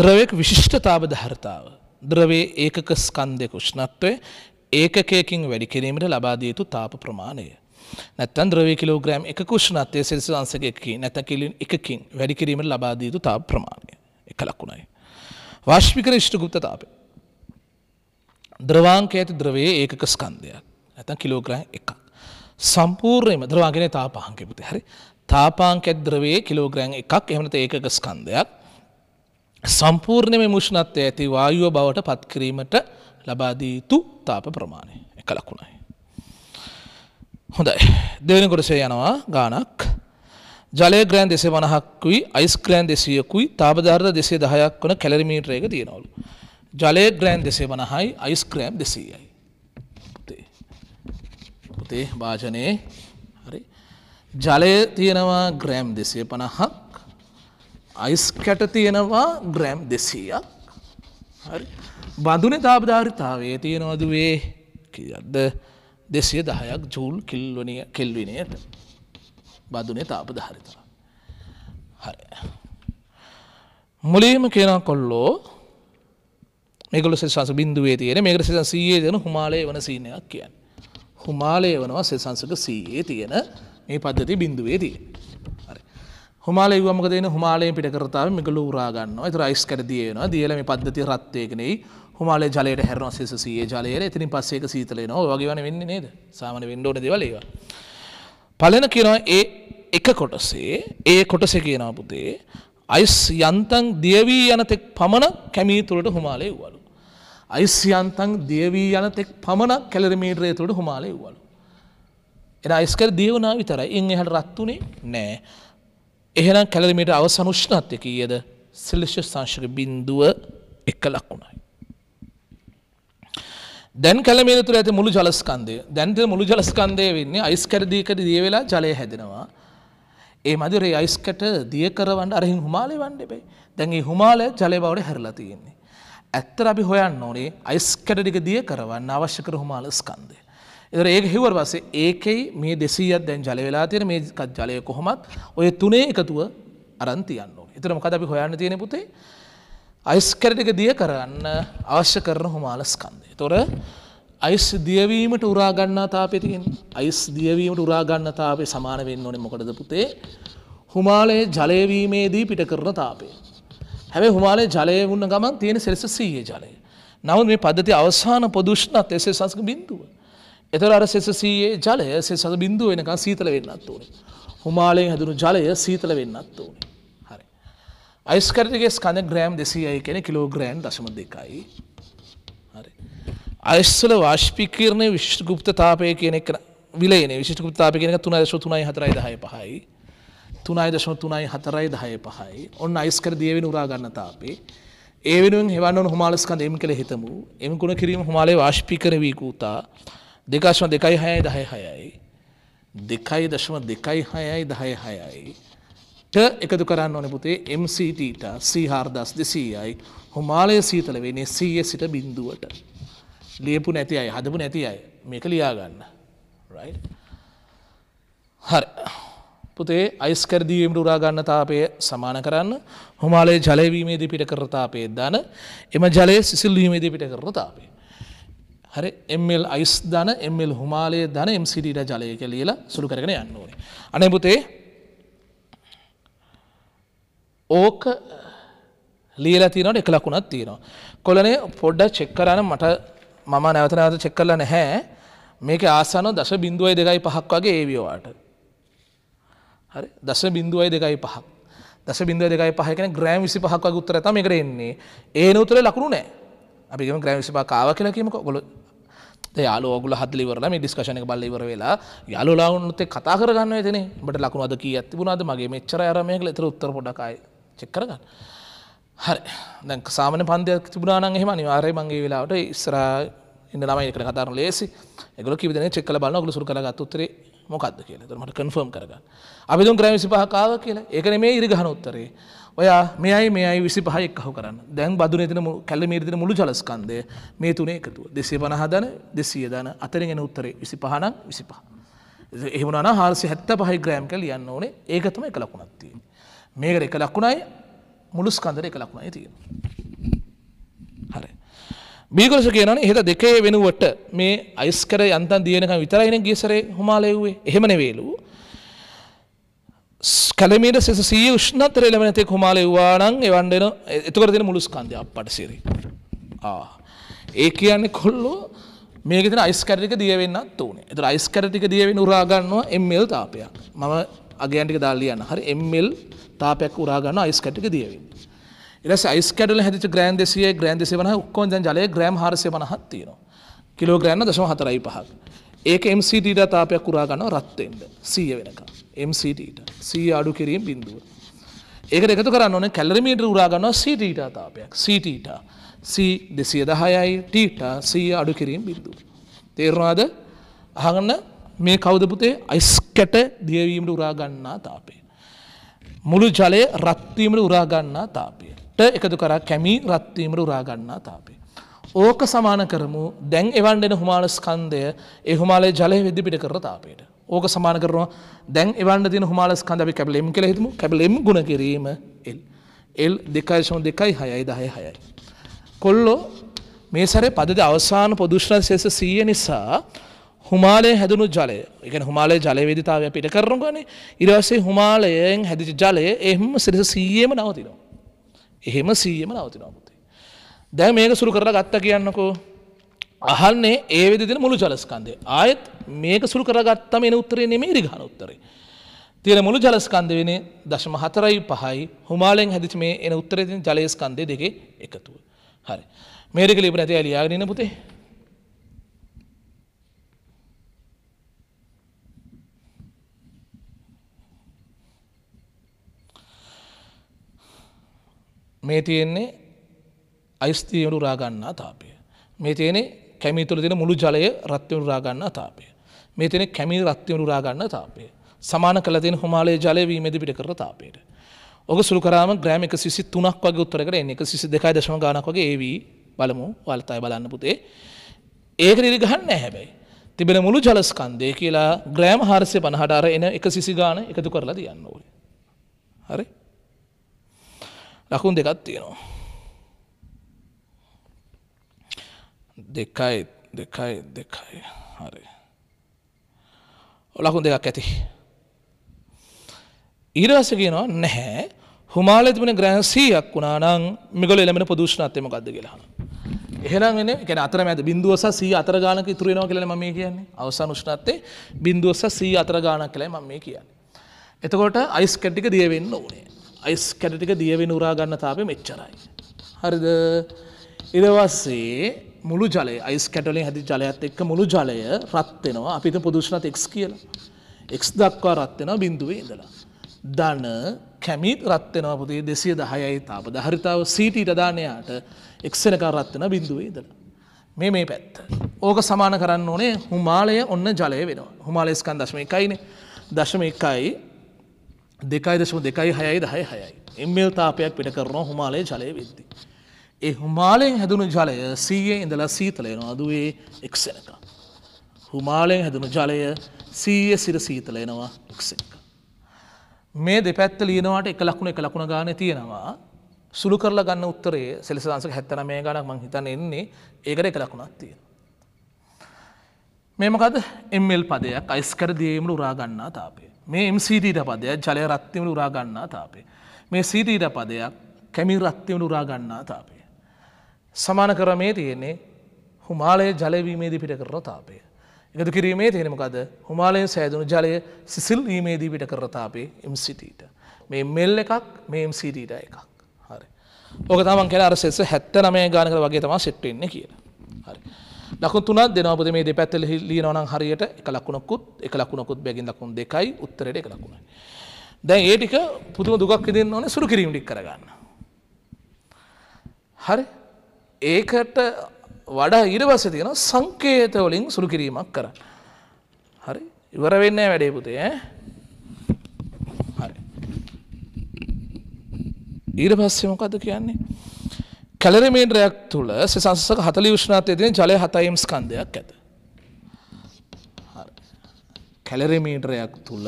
ද්‍රවයක විශිෂ්ටතාව ධර්තාව. ද්‍රවේ ඒකක ස්කන්ධයක උෂ්ණත්වය ඒකකයකින් වැඩි කිරීමට ලබාදිය යුතු තාප ප්‍රමාණය. නැත්තන් ද්‍රවය කිලෝග්‍රෑම් එක කුෂ්ණත්වය සෙල්සිදන්සකයකින් නැත කිලින් එකකින් වැඩි කිරීමට ලබාදිය යුතු තාප ප්‍රමාණය එක ලක්ුණයි. වාශ්මිකර ෂ්ටගුප්ත තාපය. ද්‍රවාංක ඇති ද්‍රවයේ ඒකක ස්කන්ධයක් ඇතන් කිලෝග්‍රෑම් එකක්. සම්පූර්ණයම ද්‍රවාගෙන තාපාංකිපුති හරි තාපාංක ඇත් ද්‍රවයේ කිලෝග්‍රෑම් එකක් එමනට ඒකක ස්කන්ධයක් සම්පූර්ණ මේ මුෂ්ණත්වය ඇති වායුව බවට පත්කිරීමට ලබාදීතු තාප ප්‍රමාණය එක ලකුණයි. හොඳයි දෙවනි කොටසේ යනවා ගානක් ජලය ග්‍රෑන් දෙසේ වනහක් වී අයිස් ග්‍රෑන් දෙසියකුයි තාපධාරද දෙසේ දහයක් වන කැලරිමීටරයක තියෙනවලු. ජලය ග්‍රෑන් දෙසේ වනහයි අයිස් ග්‍රෑම් දෙසීයයි. පුතේ භාජනයේ හරි ජලය තියෙනවා ග්‍රෑම් දෙසේ පනහක් අයිස් කැට තියෙනවා ග්‍රෑම් දෙසීයක් හරි බඳුන තාබධාරිතාවේ තියෙනවදුවේ කියද දෙසිය දහයක් ජූල් කිල්වනය කෙල්විනයට බදුනේ තාපධාරිතර හරි මුලීම කියෙන කොල්ලෝ මේකල සෙසංස බින්දුවේ තියෙන මේකට සෙසන් සීයේ දෙන හුමාලය වන සීනයක් කියන්න හුමාලය වනවා සෙසංසක සීයේ තියෙන මේ පද්ධති බින්දුවේ තිය හරි හොමාල වමකද හොමාලය පිටකරතාව මිකලු රාගන්න තර යිස් කරදියන දියලම පද්ධති රත්තයකනෙයි හොමාල ජලයට හැරන සේසයේ ජලයට එතිනි පස්සේක සීතලයන වගේවන වෙන්න නේද සාමන වෙන්ඩෝට දෙවලේව. පලන කියනවා ඒ එක කොටසේ ඒ කොටස කියනාපුතේ අයිස් යන්තන් දියවී යනතෙක් පමණ කැමී තුළට හොමාලේ වලු. අයිස් යන්තන් දියවී යනතෙක් පමණ කැලරමීටරය තුළට හොමාලේ වලු. එ අයිස්කර දියවනා විතර ඉන් එහට රත්තුනේ නෑ එහෙනම් කැලරිමට අවසන් උෂ්ණත්ය කීයද සිලිෂ සංශක බින්දුව එක ලක්ුණයි. දැන් කැලමේ තුර ඇති මුළු ජලස්කන්දය දැන්ත මුළු ජලස්කන්දය වෙන්නේ අයිස්කරදීකට දිය වෙලා ජලය හැදෙනවා. ඒ මදිරේ අයිස්කට දිය කරවන්න අරහි හුමාලය වන්නෙබයි දැන්ගේ හුමාලය ජලය බවට හැරලා තියෙන්නේ. ඇත්තර අපි හොයන්න ඕනේ අයිස්කටටික දිය කරවන්න අවශ්‍යකර හුමාල ස්කන්දය. එතර ඒක හිවර පස්සේ ඒකෙයි මේ දෙසීයක් දැන් ජල වෙලා තියෙන මේකත් ජලය කොහොමත් ඔය තුනේ එකතුව අරන් තියන්න ඕනේ. එතන මොකද අපි හොයන්න තියෙන පුතේ? අයිස් කැරට් එක දිය කරන්න අවශ්‍ය කරන හුමාල ස්කන්ධය. එතොර අයිස් දියවීමට උරා ගන්නා තාපය තියෙන්නේ. අයිස් දියවීමට උරා ගන්න තාපය සමාන වෙන්න ඕනේ මොකටද පුතේ? හුමාලයේ ජලය වීමේදී පිට කරන තාපය. හැබැයි හුමාලයේ ජලය වුණ ගමන් තියෙන සෙල්සියස් 100 ජලය. නමුත් මේ පද්ධතිය අවසාන පොදුෂ්ණත් එසේ සංස්ක බිඳුව. එතර අර සෙසසීයේ ජලය සෙසඳ බින්දුව වෙනකා සීතල වෙන්නත් ඕන. හුමාලයෙන් හැදුණු ජලය සීතල වෙන්නත් ඕන. හරි. අයිස්කරටගේ ස්කඳ ග්‍රෑම් දෙසීයයි කෙන කිලෝග්‍රෑන් දශම දෙකයි. හරි. අයිස්සල වාශ්පිකරණය විශ්ෂ ගුප්තතාපය කියනෙක් විලේන විශෂ ගුප්තාපය කියෙන තුන දශ තුනයි හතරයි දහය පහයි. තුනයි දශම තුනයි හතරයි දහය පහයි ඔන්න අයිස්කර දියවෙන උරාගන්නතාපේ. ඒ වෙනුවෙන් හෙවන්න හොමාලස්කන් එම කළ හිතමු එම ගුණ කිරීම හොමාලේ වාශ්පිකර වී කූතා. දෙකශම දෙකයි හයයි දහය හයයි. දෙකයි දශම දෙකයි හයයි දහය හයයි. ට එකතු කරන්න ඕන පුතේ MCTට සීහාර්දස් දෙසීයයි හොමාලය සීතල වෙන්නේ සීය සිට බින්දුවට. ලියපු නැති අයි හදපු නැති අයි මේක ලියාගන්න. හරි. පුතේ අයිස්කරදීවීමට උරාගන්න තාපය සමාන කරන්න හොමාලයේ ජලයවීමේදී පිට කරතාපය දන එම ජලය සිසිල්ලීමේදී පිට කරතාපේ. හරි එල් අයිස් දන එල් හුමාලය දන එම්සිඩීට ජලයක ලියලා සුළු කරගෙන යන්න ඕනේ. අනෙපුතේ ඕක ලීල තිනට එක ලකුණත් තියෙනවා. කොලනේ පොඩ්ඩ චෙක්කරන මට මම නැවතනාත චෙක්කරලා නැහැ මේක ආසන දශ බින්දුවයි දෙකයි පහක් වගේ ඒවිවාට. හරි දස බින්දුවයි දෙකයි පහක් දස බින්දුව දෙකයි පහකන ග්‍රෑම් විසි පහක් වගේ උත්තර තම එකට එන්නේ ඒ උතුර ලකුණු නෑ අපිගම ග්‍රෑම් විසි පහ කාව කියලා කියමක ගොලො යාලෝ ගුල හදලිවරලා මේ ඩිස්කශන එක බල්ල ඉවර වෙලා යාලුලාවුන්තේ කතා කරගන්න ඇතින බට ලකුණු අද කී ඇතිබුණාද මගේ මෙච්චර අරමයක එතර උත්තර පොඩකයි චෙක්කරගන්න හරි දැන් සාමන පන්දයක් තිබුණානන් එහෙම අනිවාර්ය මගේ වෙලාවට ඉස්රා ඉන්න ළමයි එකට කතාරන ලේසි එකගල කිවිදන චෙක්කල බලන්න ගුල සුර කරගත් උත්තරේ මොකක්ද කියලා මට කන්ෆර්ම් කරගන්න අපි දුන් ක්‍රම සිපහකාව කියලා ඒකන මේ ඉරිගහන උත්තරේ ඔයා මෙයයි මේයි විසි පහයෙක් කහු කරන්න දැන් බදුන තින කැල්ලමේ තින මුළු ජලස්කන්දය මේ තුනේ එකතුව දෙසේ පනහදන දෙසිය දන අතරින් එන උත්තරේ විසි පහනක් විසි පහ. එහමුණන හාරසි හැත්ත පහයි ග්‍රෑම් කැල යන්න ඕනේ ඒකතම එක ලකුණත්තිය. මේකට එක ලක්කුණයි මුළුස්කන්දර එක ලක්ුණයි තිය. හරි. බීකලස කියනන හෙට දෙකේ වෙනුවට මේ අයිස්කර යන්තන් දියනක විතරයින ගේසරේ හොමාලයව්වේ එහෙමන වේලූ කලමීට සෙස සී ෂ්නත්තර එලමනතෙක් හොමාලෙව්වානං එවන්ඩෙන එතකර දෙන මුළුස්කන්දය අපට සිරි. ඒ කියන්නේ කොල්ලෝ මේකෙන අයිස්කරටික දියවෙන්නත් ඕනේ එතර අයිස්කරටික දියවෙන උරාගන්නවා එම්මල් තාපයක් මම අගයන්ටික දාල්ලියන්න හරි එම්මල් තාපයක් උරාගන්න අයිස්කටික දියවෙන් එලස අයිස්කටල හැති ග්‍රෑන් දෙසිය ග්‍රෑන් දෙසේ වන ඔක්කෝන් ජලය ග්‍රෑම් හරසය වනහත් තියෙනවා කිලෝ ග්‍රෑන්න දශම හතරයි පහක් ඒක MCDට තාපයක් උරාගන්න රත්තෙන්ට සීය වෙනක MCDට සී අඩු කිරීම බින්දුව. ඒක එකතු කරන්න ඕන කැලරිමීට උරාගන්නවා සීටීට අතාපයක් සීටීට සී දෙසිය දහයයි ටීට සී අඩු කිරීම බින්දුව. තේරවාද අහගන්න මේ කවදපුතේ අයිස්කැට දියවීමට උරාගන්නා තාපය. මුළු ජලය රත්වීමට උරාගන්නා තාපයට එකතු කරා කැමී රත්වීමට උරාගන්නා තාපේ. ඕක සමාන කරමු දැන් එවන්ඩෙන හුමාල ස්කන්දය එහුමාලේ ජලය වෙදිපිට කර තාපයට. ඕක සමාන කරනවා දැන් එවන්න දින හුමාලස් කඳ අපි කැබලෙම් කියලා හිතමු කැබලෙම් ගුණ කිරීම L L 2.26යි 10යි 6යි කොල්ලෝ මේ සැරේ පදද අවසාන පොදුෂ්ණ ශේෂ 100 නිසා හුමාලයේ හැදුණු ජලය ඒ කියන්නේ හුමාලයේ ජලය වේදිතාවය පිට කරනකොනේ ඊට පස්සේ හුමාලයෙන් හැදිච්ච ජලය එහෙම ශේෂ 100ම නවතිනවා එහෙම 100ම නවතිනවා පුතේ දැන් මේක සුරු කරලා ගත්තා කියන්නකෝ අහන්නේ ඒ විදිහට මුළු ජලස්කන්ධය. ආයෙත් මේක සුළු කරගත්තම එන උත්තරේ නෙමෙයි ඍගහන උත්තරේ. තියෙන මුළු ජලස්කන්ධ වෙන්නේ 0.45යි හුමාලෙන් හැදිච්ච මේ එන උත්තරේ තියෙන ජලයේ ස්කන්ධය දෙකේ එකතුව. හරි. මේ දෙක ලියපු නැති අය ලියාගෙන ඉන්න පුතේ. මේ තියෙන්නේ අයිස්තිීවරු රාගන්නා තාපය. මේ තියෙන්නේ කැමි තුළ තින මුළු ජලය රත්වනුරාගන්න තාපය. මේ තින කැමි රත්වනුරාගන්න තාපය. සමාන කළ තින හොමාලය ජලය වීමද පිට කර තාපයට. ඔක සුළුකරම ග්‍රෑම එක සිසි තුනක් වගේ උත්තරකට එන්නේ එක සිසි දෙකයි දශම ගානක් වගේ ඒවී බලමු වල්තයි බලන්න පුතේ. ඒක නිරි ගහන්න හැබැයි. තිබෙන මුළු ජලස්කන්දය කියලා ග්‍රෑම් හාරසය පණහටාර එන එක සිසිගාන එකතු කරලා තියන්න ඕයි. හරි ලකුන් දෙකත් තියෙනවා. decae, decae, decae. හරි. ලකුණු දෙකක් ඇති. ඊරවස කියනවා නැහැ හුමාල තිබෙන ග්‍රෑන් 100ක් වුණා නම් මේගොල්ලෝ එළමෙන ප්‍රදූෂණත්වය මොකද්ද කියලා අහනවා. එහෙනම් එන්නේ කියන්නේ අතරමැද 0.100 අතර ගානක ඉතුරු වෙනවා කියලා මම මේ කියන්නේ. අවසන් උෂ්ණත්වයේ 0.100 අතර ගානක් කියලායි මම මේ කියන්නේ. එතකොට අයිස් කැට් ටික දිය වෙන්න ඕනේ. අයිස් කැට් ටික දිය වෙන උරා ගන්න තාපය මෙච්චරයි. හරිද? ඊට පස්සේ මුළු ජලය අයිස් කැටලින් හැති ජලයත් එක්ක මුළු ජලය රත්වෙනවා අපිත පුදුෂ්ණත් එක් කියලා. එක් දක්වා රත්වෙනවා බිඳුවේ ඉඳලා. දන කැමිත් රත්වෙනවා පුදේ දෙසිය දහයයි තාප දහරිතාව සීටී රදානයාට එක්සෙනක රත්වන බිඳුවේ ඉදලා. මේ මේ පැත්ත. ඕක සමාන කරන්න ඕනේ හුමාලය ඔන්න ජලය වෙනවා. හුමාලයස්කන් දශම එකයින දශම එකයි දෙකයි දශම දෙකයි හයයි දහය හයයි. එම්මල් තාපයක් පිට කරනවා හුමාලය ජලය වෙද්දිී. ඒ හුමාලයෙන් හැදුණු ජලය සීයේ ඉඳලා සීතලයනවා දුවේ එක්සෙනක. හුමාලයෙන් හැදුණු ජලය සීය සිර සීතලයනවා එක්සෙනක. මේ දෙපැත්ත ලියනවාට එක ලකුණ එක ලකුණ ගාන තියෙනවා සුළු කරලා ගන්න උත්තරේ සෙලසදන්සක හැත්තන මේ ගනක් මං හිතන්න එන්නේ ඒකට එක ලකුණක් තියෙන. මේමකද එල් පදයක් අයිස්කර දියීමට උරාගන්නා තාපේ මේ MCDට පදයක් ජලය රත්තිමට උරාගන්නා තාපේ මේ සිටීට පදයක් කැමි රත්තිමට උරාගන්නා තාපේ සමාන කරමේ තියෙන්නේ හුමාලය ජලවීමේදී පිට කරන තාපය. එකතු කිරීමේ තියෙනමකද හුමාලයෙන් සෑදුණු ජලය සිසිල් වීමේදී පිට කරතාපේ එම්සිටීට. මේ මෙල් එකක් මේ එම්සිටීට එකක් හරි. ඕක තමන් කෙන අර සෙස හැත්ත නමය ගානක වගේ තමා සිට්ටෙන්නේ කියලා. හරි. ලකුණ තුනක් දෙනවපද මේ දෙපැත්ත ලියනවා නම් හරියට එක ලකුණකුත් එක ලකුණකුත් බැගින් ලකුණු දෙකයි උත්තරේට එක ලකුණයි. දැන් ඒ ටික පුදුම දුකක් විඳින්න ඕනේ සුළු කිරීම ටික කරගන්න. හරි. ඒකට වඩා ඉරවස තියෙන සංකේතවලින් සුළු කිරීමක් කරන්න. හරි ඉවර වෙන්නේ වැඩේ පුතේ හරි. ඊට පස්සේ මොකද කියන්නේ. කැලරමීටරයක් තුළ සසංසක හතලි විශ්නාතය තින ජලය හතයිම් ස්කන්ධයක් ඇත. කැලරමීටරයක් තුළ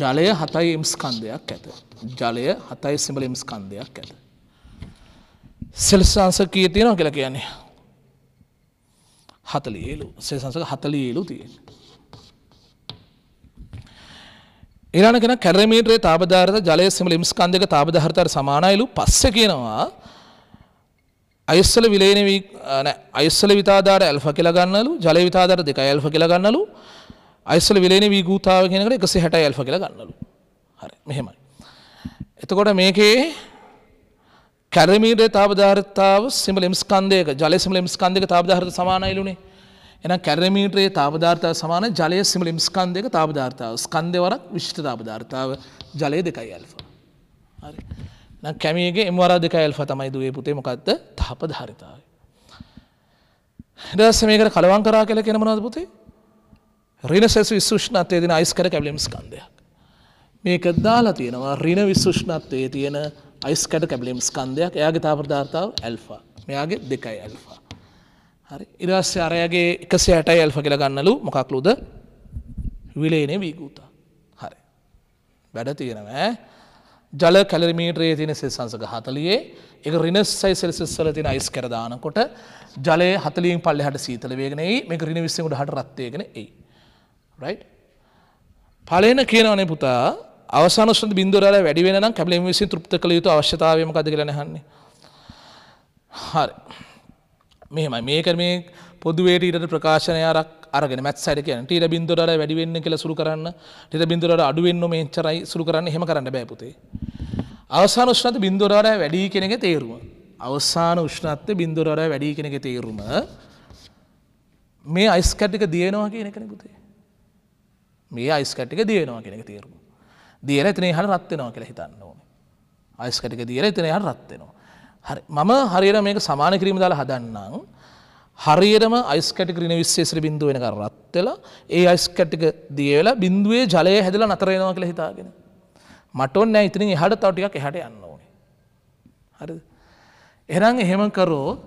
ජලය හතයි ඉම්ස්කන්ධයක් ඇත. ජලය හතයි සිමල ඉම්ස්කන්ධයක් ඇත. සෙල්සංසකය තියෙනවා කියලා කියන්නේ. හතලියලු සේසංසක හතලියලු තියෙන. ඉරණ කෙන කැරමීටරේ තාබධාරත ජලය සිමල ඉම්ස්කන්දක තාබධහරතර සමානයිලු පස්ස කියනවා අයිස්සල විලේන අයිස්සල විතාධාර ඇල්ෆ කියලගන්නලු ජල විතාධර දෙක ඇල්ෆ කියලගන්නලු අයිස්සල විලේන වී ගූතාව කෙනකට එකසි හැට ඇල්ෆ කියලගන්නලු හරි මෙහෙමයි. එතකොට මේකේ කැරමීරේ තාපධාරතාව සිමලම් ස්කන්දයක ජලය සිමලම් ස්කන්දක තාපධාරත සමානයිලුනේ එන කැරමීට්‍රයේ තාපධාර්තාව සමාන ජලය සිමලිම් ස්කන්දයක තාපධාර්තාව ස්කන්දවරක් විශ්ිත තාපධාර්තාව ජලය දෙකයි ඇල්ෆා හරි කැමියගේ එමවර දෙක ඇල්ෆා තමයි දුවේ පුතේ මොකක්ද තාපධාරිතාව දස මේකට කලවන් කරා කල කෙනමනද පුතේ රින සෙස විශෂ්නත්තය දෙන අයිස්කර කැවලිම් ස්කන්දයක් මේක දාලා තියෙනවා රින විශෂ්නත්තයේ තියෙන අයිස්කට කැබලම් ස්කන්ධයක් එයාගේ තාපරධාර්තාව ඇල්ෆා මෙයාගේ දෙකයි ඇල්ෆා. හරි ඉරස්්‍ය අරයගේ එකසි ඇටයි ඇල්ෆ කියල ගන්නලු මොකක්ලුද විලේනේ වීගූතා හරි වැඩ තියෙනව ජල කැලරිමීටරේ තින සෙසංසක හතලියේ එක රිනස්සයි සෙල්සිස්සල තින අයිස් කරදානකොට ජලය හතලින් පල්ල හට සීතල වේගෙනයි මේ රිනි විස්සකුට හට රත්වයගෙන එයි රයි් පලන කියනවනේ පුතා අවසානසුන් බින්දුරල වැඩි වෙන නම් කැබලෙන් විසින් තෘප්ත කළ යුතු අවශ්‍යතාවය මොකද්ද කියලා නැහන්නේ. හරි. මෙහෙමයි මේක මේ පොදුවේ ඊට ප්‍රකාශනයක් අරගෙන මැත්ස් සයිඩ් කියන්නේ ටීර බින්දුවල වැඩි වෙන්න කියලා සුරු කරන්න ටීර බින්දුවල අඩු වෙන්න මෙච්චරයි සුරු කරන්න එහෙම කරන්න බෑ පුතේ අවසාන උෂ්ණත්වය බින්දුවල වැඩි කියන එකේ තේරුම අවසාන උෂ්ණත්වය බින්දුවල වැඩි කියන එකේ තේරුම මේ අයිස් කැට් එක දියනවා කියන එකනේ පුතේ මේ අයිස් කැට් එක දියනවා කියන එක තේරුම දියර එතනේ හට රත්වෙනවා කියලා හිතන්න ඕන. අයිස් කටික දියර එතන හට රත්වෙනවා. හරි මම හරියට මේක සමාන කිරීම දාලා හදන්නම් හරියටම අයිස් කටිකරින විශේෂ බිඳුව වෙනක රත්වෙල ඒ අයිස් කටික දියවෙලා බිඳුවේ ජලය හැදලා නතරයනවා කියලා හිතාගෙන. මට ඔන්න ඉතින් එහට තව ටිකක් එහට යන්න ඕනේ. හරිද? එහෙනම් එහෙම කරොත්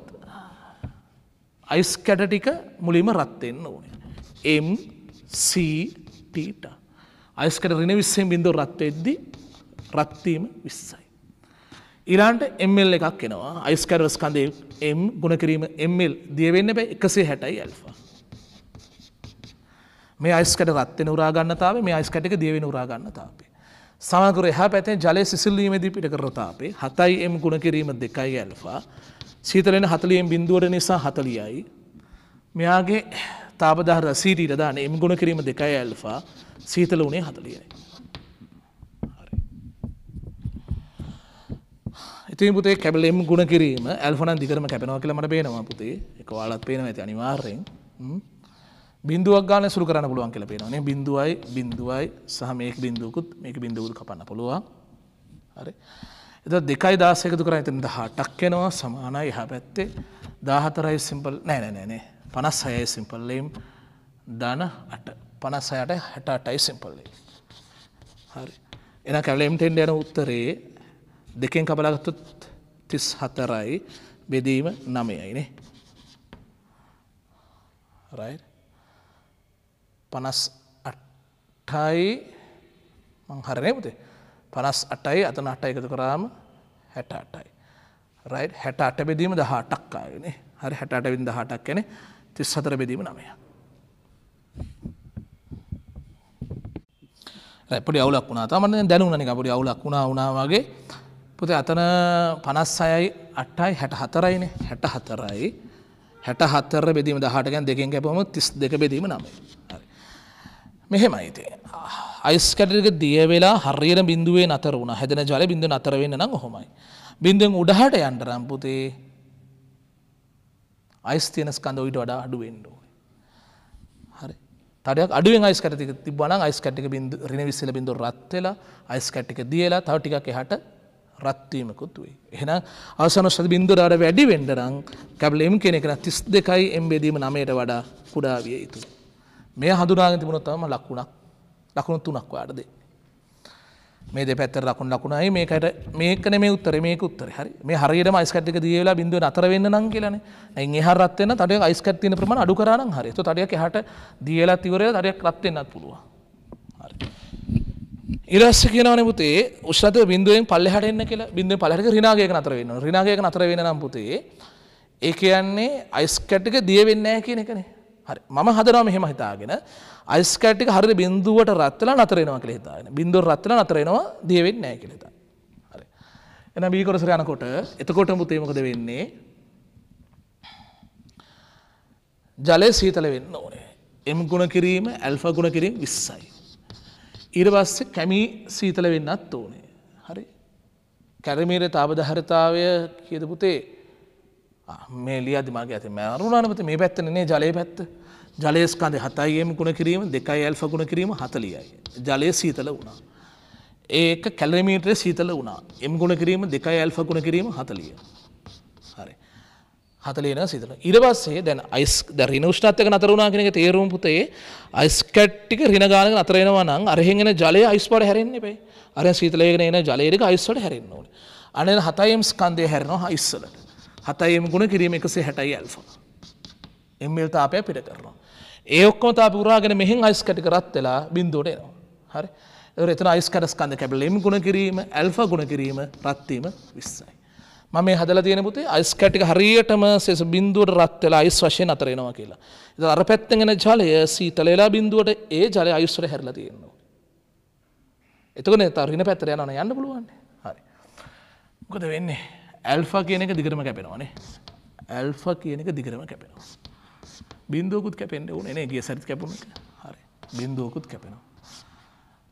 අයිස් කැට ටික මුලින්ම රත් වෙන්න ඕනේ. M C theta අයිස්කට රින විස්සෙන් බිඳු රත් එද්දි රත්වීම විස්සයි. ඉරාන්ට එල් එකක් එනවා අයිස්කරවස් කඳේ එම් ගුණකිරීම එල් දියවෙන්න බැ එකසේ හැටයි ඇල්ෆා. මේ අයිස්කට රත්වෙන උරාගන්නතාව මේ අයිස්කට එක දියවෙන උරාගන්නතාව. සමකර එහ පැතේ ජලය සිසිල්ලීමදී පිට කරතාපේ හතයි එම් ගුණකිරීම දෙකයි ඇල්ෆා සීතලෙන හතලියෙන් බින්දුවට නිසා හතලියයි. මෙයාගේ තාබදාහ රසීටීට දාන එම් ගුණ කිරීම දෙකයි ඇල්ෆා සීතල වනේ හතලියන. ඉතින් පුතේ කැබලෙම් ගුණ කිරීම ඇල්ෆනන් දිගරම කැපෙනවා කියල මට පේනවා පුතේ එක වාලත් පේනවා ඇති අනිවාර්යෙන් බින්දුවක් ගාන සුරු කරන්න පුළුවන් කියල පේනවානේ බිඳුවයි බිඳුවයි සහ මේක බිඳුවකුත් මේක බිඳුවකුත් කපන්න පුළුවන් හරි. එත දෙකයි දාසයකතු කර ඇතින් දහටක් කෙනවා සමානයි එහ පැත්තේ දාහතරයි සිම්පල් නෑනෑනෑනේ පනස් සයයි සිම්පල්ලම් දන අට. පනස්සයට හැටටයි සිම්පල්ලි. හරි එන කැලෙම්ටෙන්ඩ යන උත්තරේ දෙකෙන් කබලාගත්තුත් තිස් හතරයි බෙදීම නමයයිනේ. රයි පනස් අට්ටයි මංහරණය පුතේ පනස් අටයි අතන අටයි එකතු කරාම හැට අටයි. රයි හැට අට බෙදීම දහටක්කායනේ හරි හැට අටවිද හටක් කැනෙ තිස් සතර බෙදීම නමයක්. පොඩි අවුලක් වුණා තමන්න දැනුනනි පොඩි අවුලක් වුණා වුණාවගේ පොතේ අතන පනස් සයයි අට්ටයි හැට හතරයින හැට හතරයි හැට හත්තර බෙදීම දහටකැන් දෙකින් කැපම තිස් දෙක බෙදීම නමයි. මෙහෙමයි තේ. අයිස් කැටක දිය වෙලා හරියට බිඳුවේ නතර වුණ හැදන ජල බිඳ නතරවෙන්න නම් හොමයි. බිඳුවෙන් උඩහට යන්ට රම්පුතේ අයිස් තියෙන ස්කඳ ඊට වඩා අඩුවෙන්ඩුව. තඩයක් අඩුවෙන් අයිස් කටක තිබන අයිස් කටක බිදු රිණ විසිල බිඳු රත්වෙලා අයිස් කට්ටික දියලා තව ටිකක් එහට රත්වීමකුත් වේ. එහෙන අවසන සද බින්දුරට වැඩි වෙන්ඩරං කැබල එම් කෙනෙකෙන තිස් දෙකයි එම්බේදීම නමයට වඩා කුඩා විය යුතු. මේ හඳුනාගෙන තිබුණොත්තම ලක්ුණක් ලකුණු තුනක් වාඩදේ. මේ දෙපැත්තර ලකුණ ලකුණයි මේකට මේකන මේ උත්තර මේක උත්තර හරි මේ හරියට මයිස්කට්ික දියවෙලා බිඳුව අතර වෙන්න නම් කියලන ඇයි හරත්වන්න තඩය අයිස්කත්තින ප්‍රම අඩු කරන හරි තඩිය හට දියලා තිවරය දරයක් රත්වෙන්නත් පුළුව ඉරස්ස කියනවන පුතේ උෂ්‍රත බින්දුවෙන් පල්ල හටන්න කියලා බිඳ පලට රිනාගයක අතර වෙන්න රිනාගයක අතර වෙන නම් පුතේ ඒ කියන්නේ අයිස්කට්ටික දියවෙන්නෑ කියන එකනේ හරි මම හදනවා මෙහෙම හිතාගෙන අයිස් කැට් එක හරියට බිඳුවට රත් වෙලා නතර වෙනවා කියලා හිතාගෙන බිඳුව රත් වෙලා නතර වෙනවා දිය වෙන්නේ නැහැ කියලා හිතා. හරි. එහෙනම් බී කොටසට යනකොට එතකොට මුතේ මොකද වෙන්නේ? ජලය සීතල වෙන්න ඕනේ. M ගුණ කිරීම ඇල්ෆා ගුණ කිරීම 20යි. ඊට පස්සේ කැමි සීතල වෙන්නත් ඕනේ. හරි. කැරමීරේ තාප දහරතාවය කියද පුතේ මේ ලියද මගේ ඇති මෑරුණනපති මේ පැත්තනේ ජලය පැත්ත ජලයස්කන්ද හතයියම ගුණ කිරීම දෙකයි ඇල්ෆ ගුණ කිරීම හතලියයි. ජලය සීතල වුණා. ඒක කැලමීට්‍රය සීතල වුණා එම් ගුණ කිරීම දෙකයි ඇල්ෆ ගුණ කිරීම හතලිය. හරි. හතලේන සිතල ඉරවස්සේ දැන් අයිස් දරින ෂ්ටත්ක අතරුණනා කෙනෙක තේරුම් පුතේ අයිස්කට්ටික රිනගානක අතරෙනවනම් අරහෙගෙන ජලය අයිස්පට හැරෙන්න්නේ පේ අර සීතලයගෙන එන ජලයක අයිස්වට හැරෙන්න්නවට. අනෙන් හතයම් ස්කන්දය හැරෙනවා ඉස්සලට. හතයිම ගුණ කිරීම එකසේ හැටයි ඇල්ෆා. එම්මල් තාපය පිට කරනවා. ඒ ඔක්කෝ තා පුරාගෙන මෙහින් අයිස් කටි කරත් වෙලා බින්දුවට එනවා. හරි එතන අයිස් කටස්කන්ද කැබලෙම් ගුණ කිරීම ඇල්ෆ ගුණ කිරීම රත්වීම විස්සයි. මම මේ හදලා තියෙන පුතේ අයිස් කැටික හරියටම සෙස බින්දුවට රත් වෙලා අයිස් වශයෙන් අතර එනවා කියලා. ඉතින් අර පැත්තෙන් එන ජලය සීතල වෙලා බින්දුවට ඒ ජලය අයිස් වල හැරිලා තියෙනවා. එතකොට තරිණ පැත්තට යනවා යන්න පුළුවන්. හරි. මොකද වෙන්නේ? ඇල්ෆා කියන එක දිගරම කැපෙනවානේ ඇල්ෆා කියන එක දිගරම කැපෙනවා. බින්දුවකුත් කැපෙන්ට ඕන එන ගිය සරිත් කැපුණ හරි බින්දුවකුත් කැපෙනවා.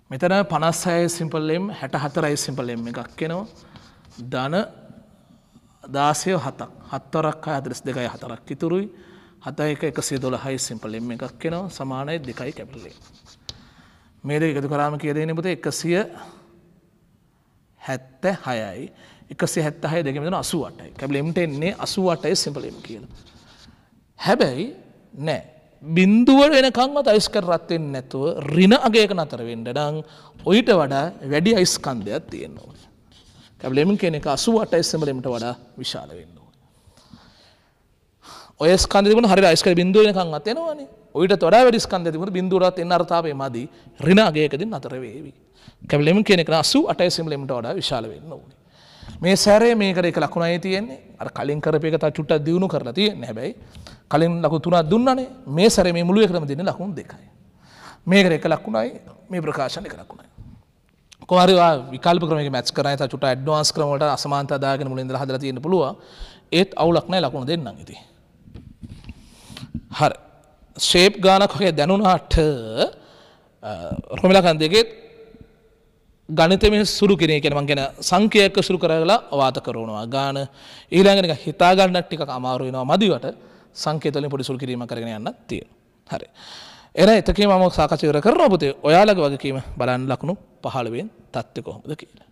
මෙතන පනස්සය සිම්පල්ලෙම් හැට හතරයි සිම්පලෙම් එකක් කෙනවා ධන දාසය හතක් හත්තරක් අදරස් දෙකයි හතරක් ඉතුරුයි හත එක එක සිදොල හයි සිම්පලෙම් එකක් කෙනවා සමානය දෙකයි කැපිල්ලේ. මේ දෙ එකතු කරාම කියදෙන පුත එකසිය හැත්ත හයයි එකසේ හැත්ත හය දෙකමෙන අසුවටයි කැබලෙමට එන්නේ අසුවටයි සිම්පලම කියලා. හැබැයි නෑ බින්දුවට වෙනකංවත් අයිස්කර රත්වෙන් නැතුව රින අගේක නතර වෙන්ඩ ඩං ඔයිට වඩා වැඩි අයිස්කන්දයක් තියෙන්නවා. කැබලෙමින් කෙනෙ එක අසුවටයි සිම්බලීමට වඩා විශාල වෙන්න. ඔය ස්කන්දකුණ හරි අයිස්ක බින්දුවනකං අතෙනවානේ ඔයිට තොඩ වැඩිස්කන්දතිකුණ බින්දුරත් එන්න අර්ථාවේ මදී රිනාගේකදින් අතර වේවී. කැවලෙම කෙනෙක් අසු අටයි සිම්ලෙමට වඩා විශාල වෙන්න ඕනේ. මේ සැරේ මේකට එක ලකුණයි තියෙන්නේ අර කලින් කරප එක තව චුට්ටක් දියුණු කරලා තියෙන්නේ හැබැයි කලින් ලකුණු තුනක් දුන්නානේ මේ සැරේ මේ මුළු එකම දෙන්නේ ලකුණු දෙකයි. මේකට එක ලකුණයි මේ ප්‍රකාශන එක ලකුණයි. කොහරි විකල්ප ක්‍රමයක මැච් කරන තව චුට්ට ඇඩ්වාන්ස් ක්‍රම වලට අසමානතා දාගෙන මුලින් ඉඳලා හදලා තියෙන්න පුළුවන්. ඒත් අවුලක් නැහැ ලකුණු දෙන්නම් ඉතින්. හරි. ෂේප් ගානක් වගේ දැනුණාට රොමිලා කන්දේගෙත් ගණතම සුරු කෙනෙ කෙනමන් ගැන සංකයක සුරු කරලා වාත කරනවා ගාන ඊළඟෙන හිතාගන්න ටික අමාරුවෙනවා මදිවට සංකේතලින් පොඩි සුල් කිරීම කරගෙන යන්න තිය හරි එන එතකේ මම සාකචයර කරන ඔබතේ ඔයාලග වගකීම බලන්න ලකුණු පහළුවෙන් තත්ත්ව කොහොමද කියලා.